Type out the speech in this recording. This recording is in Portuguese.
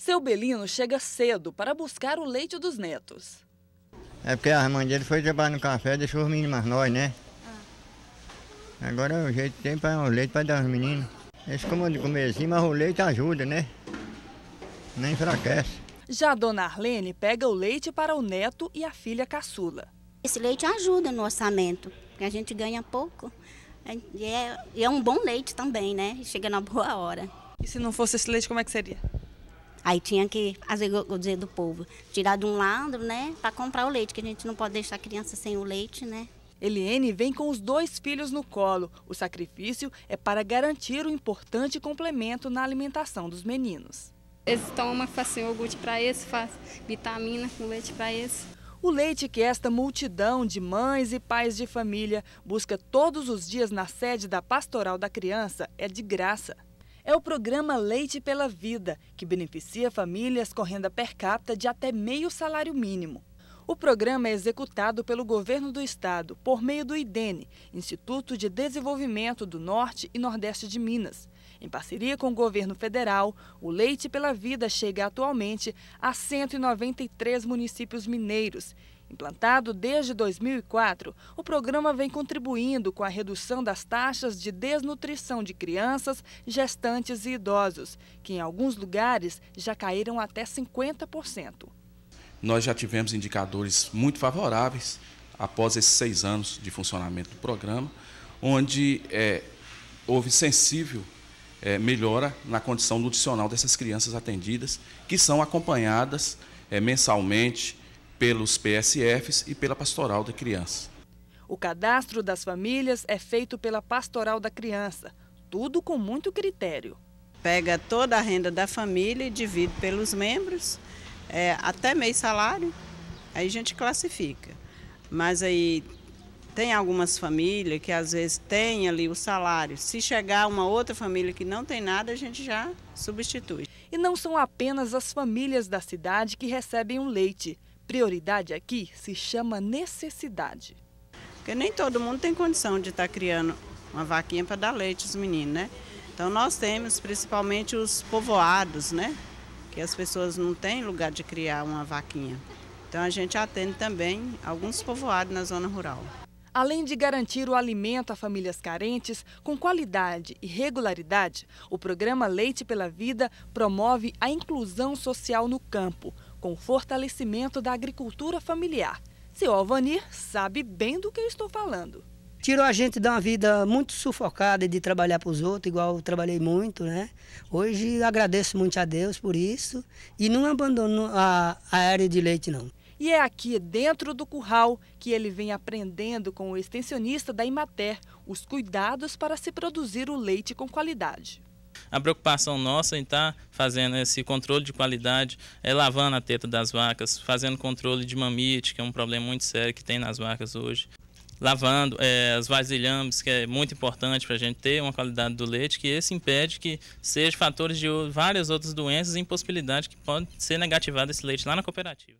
Seu Belino chega cedo para buscar o leite dos netos. É porque a irmã dele foi trabalhar no café e deixou os meninos mais nós, né? Ah. Agora o jeito tem para o leite para dar aos meninos. Eles comem de comerzinho, assim, mas o leite ajuda, né? Nem enfraquece. Já a dona Arlene pega o leite para o neto e a filha caçula. Esse leite ajuda no orçamento, porque a gente ganha pouco. E é, é um bom leite também, né? Chega na boa hora. E se não fosse esse leite, como é que seria? Aí tinha que, às vezes, eu dizer do povo, tirar de um lado, né, para comprar o leite, que a gente não pode deixar a criança sem o leite, né? Eliene vem com os dois filhos no colo. O sacrifício é para garantir o importante complemento na alimentação dos meninos. Eles tomam fazem iogurte para esse, faz vitamina com leite para esse. O leite que esta multidão de mães e pais de família busca todos os dias na sede da Pastoral da Criança é de graça é o programa Leite pela Vida, que beneficia famílias com renda per capita de até meio salário mínimo. O programa é executado pelo governo do estado por meio do IDENE, Instituto de Desenvolvimento do Norte e Nordeste de Minas. Em parceria com o governo federal, o Leite pela Vida chega atualmente a 193 municípios mineiros Implantado desde 2004, o programa vem contribuindo com a redução das taxas de desnutrição de crianças, gestantes e idosos, que em alguns lugares já caíram até 50%. Nós já tivemos indicadores muito favoráveis após esses seis anos de funcionamento do programa, onde é, houve sensível é, melhora na condição nutricional dessas crianças atendidas, que são acompanhadas é, mensalmente pelos PSFs e pela Pastoral da Criança. O cadastro das famílias é feito pela Pastoral da Criança, tudo com muito critério. Pega toda a renda da família e divide pelos membros, é, até meio salário, aí a gente classifica. Mas aí tem algumas famílias que às vezes tem ali o salário. Se chegar uma outra família que não tem nada, a gente já substitui. E não são apenas as famílias da cidade que recebem o leite prioridade aqui se chama necessidade. Porque nem todo mundo tem condição de estar tá criando uma vaquinha para dar leite aos meninos, né? Então nós temos principalmente os povoados, né? Que as pessoas não têm lugar de criar uma vaquinha. Então a gente atende também alguns povoados na zona rural. Além de garantir o alimento a famílias carentes com qualidade e regularidade, o programa Leite pela Vida promove a inclusão social no campo, com fortalecimento da agricultura familiar. Seu Alvanir sabe bem do que eu estou falando. Tirou a gente de uma vida muito sufocada de trabalhar para os outros, igual eu trabalhei muito, né? Hoje agradeço muito a Deus por isso e não abandono a, a área de leite, não. E é aqui dentro do curral que ele vem aprendendo com o extensionista da Imater os cuidados para se produzir o leite com qualidade. A preocupação nossa em estar tá fazendo esse controle de qualidade é lavando a teta das vacas, fazendo controle de mamite, que é um problema muito sério que tem nas vacas hoje lavando é, as vasilhames, que é muito importante para a gente ter uma qualidade do leite, que esse impede que sejam fatores de várias outras doenças e impossibilidade que podem ser negativadas esse leite lá na cooperativa.